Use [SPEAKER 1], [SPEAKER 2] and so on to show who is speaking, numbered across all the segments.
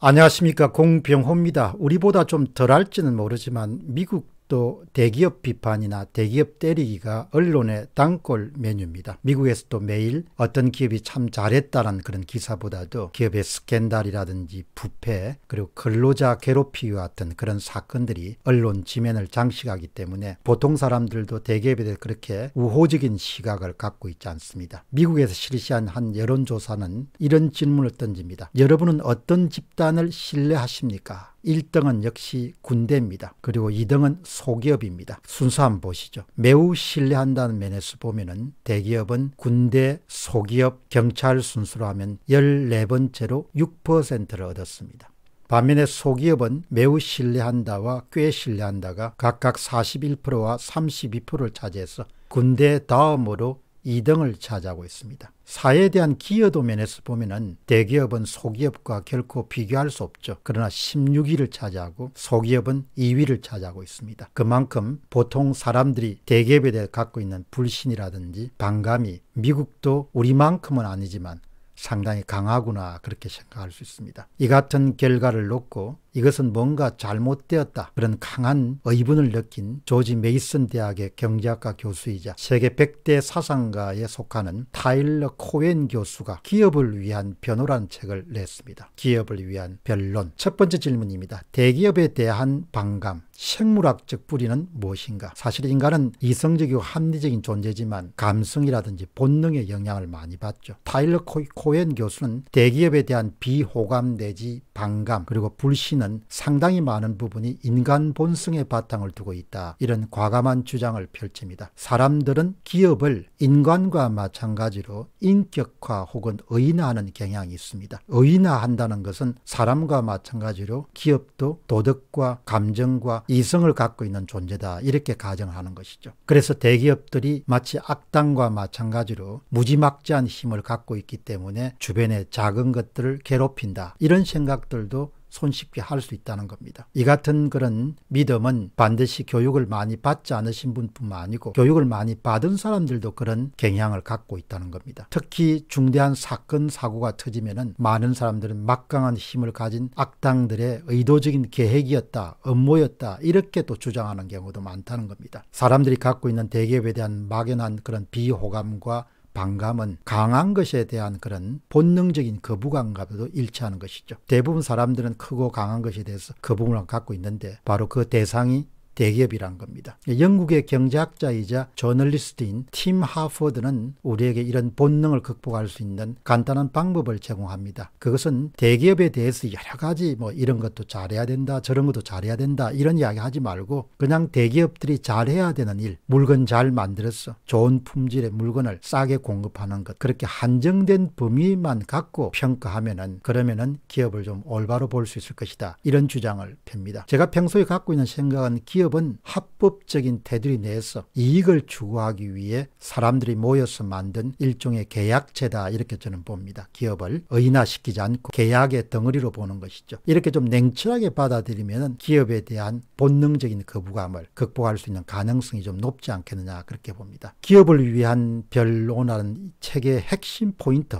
[SPEAKER 1] 안녕하십니까 공병호입니다. 우리보다 좀 덜할지는 모르지만 미국 또 대기업 비판이나 대기업 때리기가 언론의 단골 메뉴입니다. 미국에서 도 매일 어떤 기업이 참 잘했다라는 그런 기사보다도 기업의 스캔달이라든지 부패 그리고 근로자 괴롭히기 같은 그런 사건들이 언론 지면을 장식하기 때문에 보통 사람들도 대기업에 대해 그렇게 우호적인 시각을 갖고 있지 않습니다. 미국에서 실시한 한 여론조사는 이런 질문을 던집니다. 여러분은 어떤 집단을 신뢰하십니까? 1등은 역시 군대입니다. 그리고 2등은 소기업입니다. 순서 한번 보시죠. 매우 신뢰한다는 면에서 보면은 대기업은 군대, 소기업, 경찰 순수로 하면 14번째로 6%를 얻었습니다. 반면에 소기업은 매우 신뢰한다와 꽤 신뢰한다가 각각 41%와 32%를 차지해서 군대 다음으로 2등을 차지하고 있습니다. 사회에 대한 기여도 면에서 보면은 대기업은 소기업과 결코 비교할 수 없죠. 그러나 16위를 차지하고 소기업은 2위를 차지하고 있습니다. 그만큼 보통 사람들이 대기업에 대해 갖고 있는 불신이라든지 반감이 미국도 우리만큼은 아니지만 상당히 강하구나 그렇게 생각할 수 있습니다. 이 같은 결과를 놓고 이것은 뭔가 잘못되었다. 그런 강한 의분을 느낀 조지 메이슨 대학의 경제학과 교수이자 세계 100대 사상가에 속하는 타일러 코엔 교수가 기업을 위한 변호란 책을 냈습니다. 기업을 위한 변론. 첫 번째 질문입니다. 대기업에 대한 반감. 생물학적 뿌리는 무엇인가? 사실 인간은 이성적이고 합리적인 존재지만 감성이라든지 본능의 영향을 많이 받죠. 타일러 코엔 교수는 대기업에 대한 비호감 내지 반감 그리고 불신은 보면 상당히 많은 부분이 인간 본성에 바탕을 두고 있다. 이런 과감한 주장을 펼칩니다. 사람들은 기업을 인간과 마찬가지로 인격화 혹은 의인화하는 경향이 있습니다. 의인화한다는 것은 사람과 마찬가지로 기업도 도덕과 감정과 이성을 갖고 있는 존재다. 이렇게 가정하는 것이죠. 그래서 대기업들이 마치 악당과 마찬가지로 무지막지한 힘을 갖고 있기 때문에 주변의 작은 것들을 괴롭힌다. 이런 생각들도 손쉽게 할 수 있다는 겁니다. 이 같은 그런 믿음은 반드시 교육을 많이 받지 않으신 분뿐만 아니고 교육을 많이 받은 사람들도 그런 경향을 갖고 있다는 겁니다. 특히 중대한 사건 사고가 터지면은 많은 사람들은 막강한 힘을 가진 악당들의 의도적인 계획이었다, 음모였다 이렇게 또 주장하는 경우도 많다는 겁니다. 사람들이 갖고 있는 대기업에 대한 막연한 그런 비호감과 반감은 강한 것에 대한 그런 본능적인 거부감과도 그 일치하는 것이죠. 대부분 사람들은 크고 강한 것에 대해서 거부감을 그 갖고 있는데 바로 그 대상이 대기업이란 겁니다. 영국의 경제학자이자 저널리스트인 팀 하포드는 우리에게 이런 본능을 극복할 수 있는 간단한 방법을 제공합니다. 그것은 대기업에 대해서 여러 가지 뭐 이런 것도 잘해야 된다 저런 것도 잘해야 된다 이런 이야기 하지 말고 그냥 대기업들이 잘해야 되는 일 물건 잘 만들어서 좋은 품질의 물건을 싸게 공급하는 것 그렇게 한정된 범위만 갖고 평가하면은 그러면은 기업을 좀 올바로 볼 수 있을 것이다 이런 주장을 펴니다 제가 평소에 갖고 있는 생각은 기업 기업은 합법적인 테두리 내에서 이익을 추구하기 위해 사람들이 모여서 만든 일종의 계약체다 이렇게 저는 봅니다. 기업을 의인화시키지 않고 계약의 덩어리로 보는 것이죠. 이렇게 좀 냉철하게 받아들이면 기업에 대한 본능적인 거부감을 극복할 수 있는 가능성이 좀 높지 않겠느냐 그렇게 봅니다. 기업을 위한 별로라는 책의 핵심 포인트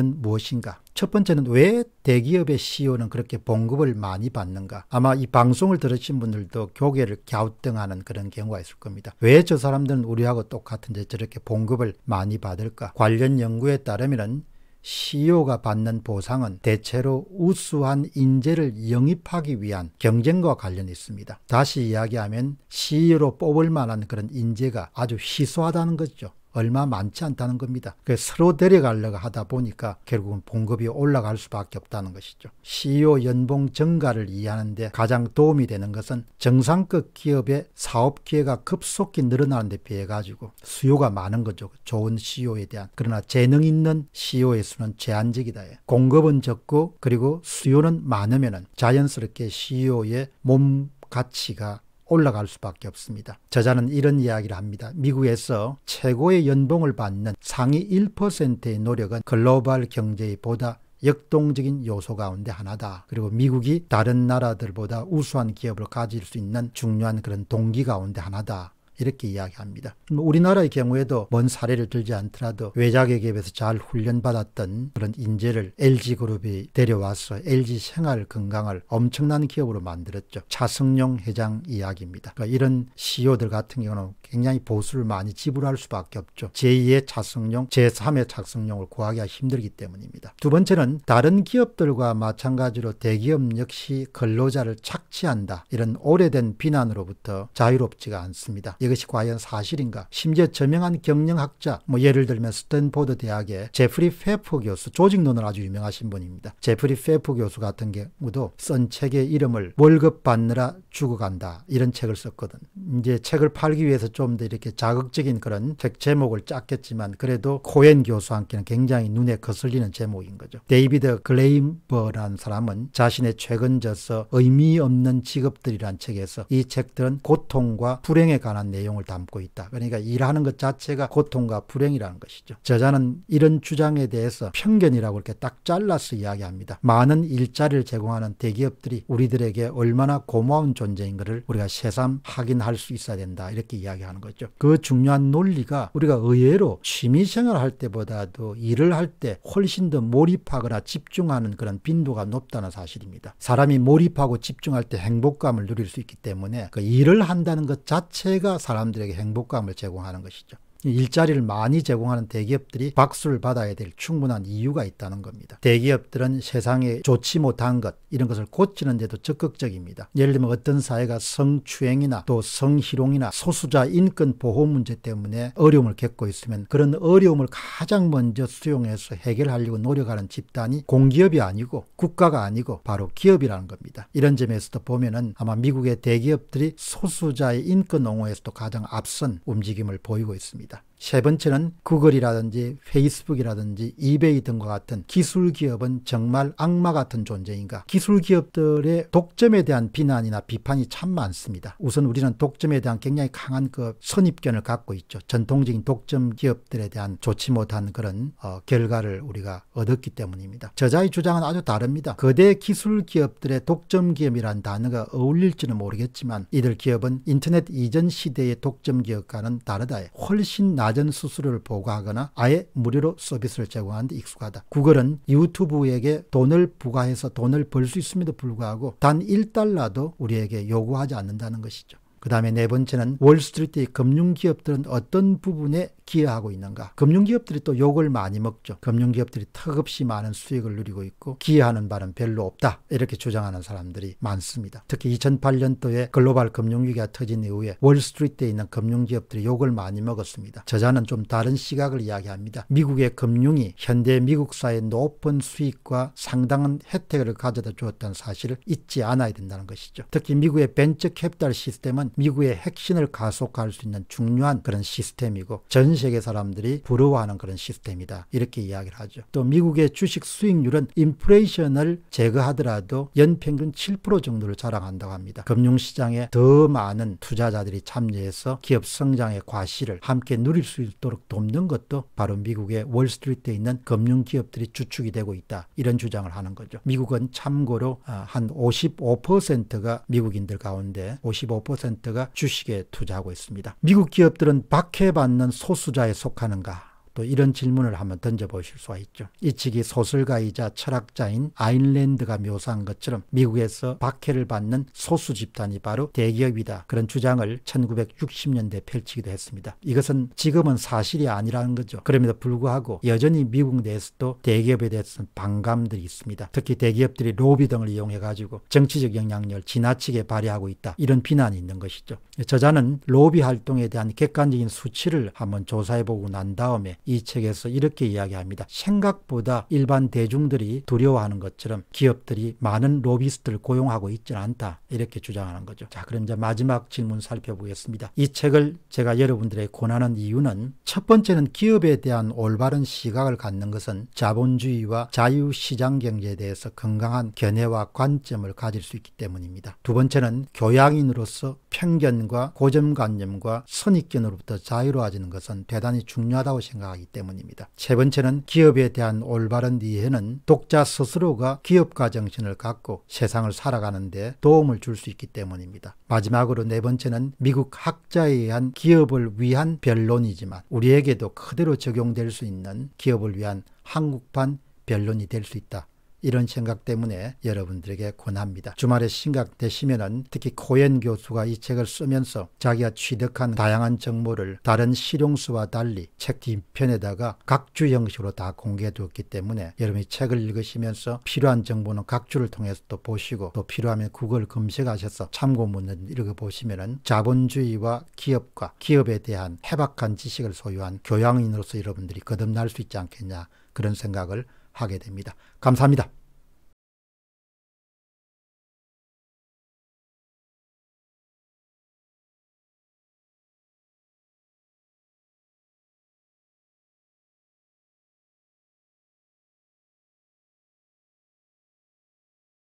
[SPEAKER 1] 무엇인가? 첫 번째는 왜 대기업의 CEO는 그렇게 봉급을 많이 받는가? 아마 이 방송을 들으신 분들도 교계를 갸우뚱하는 그런 경우가 있을 겁니다. 왜 저 사람들은 우리하고 똑같은데 저렇게 봉급을 많이 받을까? 관련 연구에 따르면 CEO가 받는 보상은 대체로 우수한 인재를 영입하기 위한 경쟁과 관련이 있습니다. 다시 이야기하면 CEO로 뽑을 만한 그런 인재가 아주 희소하다는 거죠. 얼마 많지 않다는 겁니다. 서로 데려가려고 하다 보니까 결국은 봉급이 올라갈 수밖에 없다는 것이죠. CEO 연봉 증가를 이해하는데 가장 도움이 되는 것은 정상급 기업의 사업 기회가 급속히 늘어나는 데 비해 가지고 수요가 많은 거죠. 좋은 CEO에 대한. 그러나 재능 있는 CEO의 수는 제한적이다. 공급은 적고 그리고 수요는 많으면 자연스럽게 CEO의 몸 가치가 올라갈 수밖에 없습니다. 저자는 이런 이야기를 합니다. 미국에서 최고의 연봉을 받는 상위 1%의 노력은 글로벌 경제에 보다 역동적인 요소 가운데 하나다. 그리고 미국이 다른 나라들보다 우수한 기업을 가질 수 있는 중요한 그런 동기 가운데 하나다. 이렇게 이야기합니다. 뭐 우리나라의 경우에도 먼 사례를 들지 않더라도 외자계급에서잘 훈련받았던 그런 인재를 LG그룹이 데려와서 LG생활건강을 엄청난 기업으로 만들었죠. 차승용 회장 이야기입니다. 그러니까 이런 CEO들 같은 경우는 굉장히 보수를 많이 지불할 수밖에 없죠. 제2의 차승용, 제3의 차승용을 구하기가 힘들기 때문입니다. 두 번째는 다른 기업들과 마찬가지로 대기업 역시 근로자를 착취한다. 이런 오래된 비난으로부터 자유롭지가 않습니다. 이것 이것이 과연 사실인가? 심지어 저명한 경영학자, 뭐 예를 들면 스탠포드 대학의 제프리 페퍼 교수, 조직론을 아주 유명하신 분입니다. 제프리 페퍼 교수 같은 경우도 쓴 책의 이름을 월급 받느라 죽어간다 이런 책을 썼거든. 이제 책을 팔기 위해서 좀 더 이렇게 자극적인 그런 책 제목을 짰겠지만 그래도 코엔 교수와함께는 굉장히 눈에 거슬리는 제목인 거죠. 데이비드 글레이버라는 사람은 자신의 최근 저서 의미 없는 직업들이란 책에서 이 책들은 고통과 불행에 관한 내용 내용을 담고 있다. 그러니까 일하는 것 자체가 고통과 불행이라는 것이죠. 저자는 이런 주장에 대해서 편견이라고 이렇게 딱 잘라서 이야기합니다. 많은 일자리를 제공하는 대기업들이 우리들에게 얼마나 고마운 존재인 것을 우리가 새삼 확인할 수 있어야 된다. 이렇게 이야기하는 거죠. 그 중요한 논리가 우리가 의외로 취미생활 할 때보다도 일을 할 때 훨씬 더 몰입하거나 집중하는 그런 빈도가 높다는 사실입니다. 사람이 몰입하고 집중할 때 행복감을 누릴 수 있기 때문에 그 일을 한다는 것 자체가 사람들에게 행복감을 제공하는 것이죠. 일자리를 많이 제공하는 대기업들이 박수를 받아야 될 충분한 이유가 있다는 겁니다. 대기업들은 세상에 좋지 못한 것 이런 것을 고치는 데도 적극적입니다. 예를 들면 어떤 사회가 성추행이나 또 성희롱이나 소수자 인권 보호 문제 때문에 어려움을 겪고 있으면 그런 어려움을 가장 먼저 수용해서 해결하려고 노력하는 집단이 공기업이 아니고 국가가 아니고 바로 기업이라는 겁니다. 이런 점에서도 보면은 아마 미국의 대기업들이 소수자의 인권 옹호에서도 가장 앞선 움직임을 보이고 있습니다. 세 번째는 구글이라든지 페이스북이라든지 이베이 등과 같은 기술 기업은 정말 악마 같은 존재인가? 기술 기업들의 독점에 대한 비난이나 비판이 참 많습니다. 우선 우리는 독점에 대한 굉장히 강한 그 선입견을 갖고 있죠. 전통적인 독점 기업들에 대한 좋지 못한 그런 어, 결과를 우리가 얻었기 때문입니다. 저자의 주장은 아주 다릅니다. 거대 기술 기업들의 독점 기업이란 단어가 어울릴지는 모르겠지만 이들 기업은 인터넷 이전 시대의 독점 기업과는 다르다. 에 훨씬 낮 낮은 수수료를 보고하거나 아예 무료로 서비스를 제공하는데 익숙하다. 구글은 유튜브에게 돈을 부과해서 돈을 벌 수 있음에도 불구하고 단 1달러도 우리에게 요구하지 않는다는 것이죠. 그 다음에 네 번째는 월스트리트의 금융기업들은 어떤 부분에 기여하고 있는가. 금융기업들이 또 욕을 많이 먹죠. 금융기업들이 턱없이 많은 수익을 누리고 있고 기여하는 바는 별로 없다. 이렇게 주장하는 사람들이 많습니다. 특히 2008년도에 글로벌 금융위기가 터진 이후에 월스트리트에 있는 금융기업들이 욕을 많이 먹었습니다. 저자는 좀 다른 시각을 이야기합니다. 미국의 금융이 현대 미국 사회의 높은 수익과 상당한 혜택을 가져다 주었던 사실을 잊지 않아야 된다는 것이죠. 특히 미국의 벤처 캐피탈 시스템은 미국의 핵심을 가속화할 수 있는 중요한 그런 시스템이고 전 세계 사람들이 부러워하는 그런 시스템이다. 이렇게 이야기를 하죠. 또 미국의 주식 수익률은 인플레이션을 제거하더라도 연평균 7% 정도를 자랑한다고 합니다. 금융시장에 더 많은 투자자들이 참여해서 기업 성장의 과실을 함께 누릴 수 있도록 돕는 것도 바로 미국의 월스트리트에 있는 금융기업들이 주축이 되고 있다. 이런 주장을 하는 거죠. 미국은 참고로 어, 한 55%가 미국인들 가운데 55% 10%가 주식에 투자하고 있습니다. 미국 기업들은 박해받는 소수자에 속하는가 또 이런 질문을 한번 던져보실 수가 있죠. 이책이 소설가이자 철학자인 아일랜드가 묘사한 것처럼 미국에서 박해를 받는 소수 집단이 바로 대기업이다. 그런 주장을 1960년대 펼치기도 했습니다. 이것은 지금은 사실이 아니라는 거죠. 그럼에도 불구하고 여전히 미국 내에서도 대기업에 대해서는 반감들이 있습니다. 특히 대기업들이 로비 등을 이용해 가지고 정치적 영향력을 지나치게 발휘하고 있다. 이런 비난이 있는 것이죠. 저자는 로비 활동에 대한 객관적인 수치를 한번 조사해 보고 난 다음에 이 책에서 이렇게 이야기합니다. 생각보다 일반 대중들이 두려워하는 것처럼 기업들이 많은 로비스트를 고용하고 있지는 않다. 이렇게 주장하는 거죠. 자, 그럼 이제 마지막 질문 살펴보겠습니다. 이 책을 제가 여러분들의 권하는 이유는 첫 번째는 기업에 대한 올바른 시각을 갖는 것은 자본주의와 자유시장 경제에 대해서 건강한 견해와 관점을 가질 수 있기 때문입니다. 두 번째는 교양인으로서 편견과 고정관념과 선입견으로부터 자유로워지는 것은 대단히 중요하다고 생각합니다. 나가기 때문입니다. 세 번째는 기업에 대한 올바른 이해는 독자 스스로가 기업가 정신을 갖고 세상을 살아가는데 도움을 줄 수 있기 때문입니다. 마지막으로 네 번째는 미국 학자에 의한 기업을 위한 변론이지만 우리에게도 그대로 적용될 수 있는 기업을 위한 한국판 변론이 될 수 있다. 이런 생각 때문에 여러분들에게 권합니다. 주말에 심각되시면은 특히 코엔 교수가 이 책을 쓰면서 자기가 취득한 다양한 정보를 다른 실용수와 달리 책 뒷편에다가 각주 형식으로 다 공개해두었기 때문에 여러분이 책을 읽으시면서 필요한 정보는 각주를 통해서 또 보시고 또 필요하면 구글 검색하셔서 참고문을 읽어보시면은 자본주의와 기업과 기업에 대한 해박한 지식을 소유한 교양인으로서 여러분들이 거듭날 수 있지 않겠냐 그런 생각을 하게 됩니다. 감사합니다.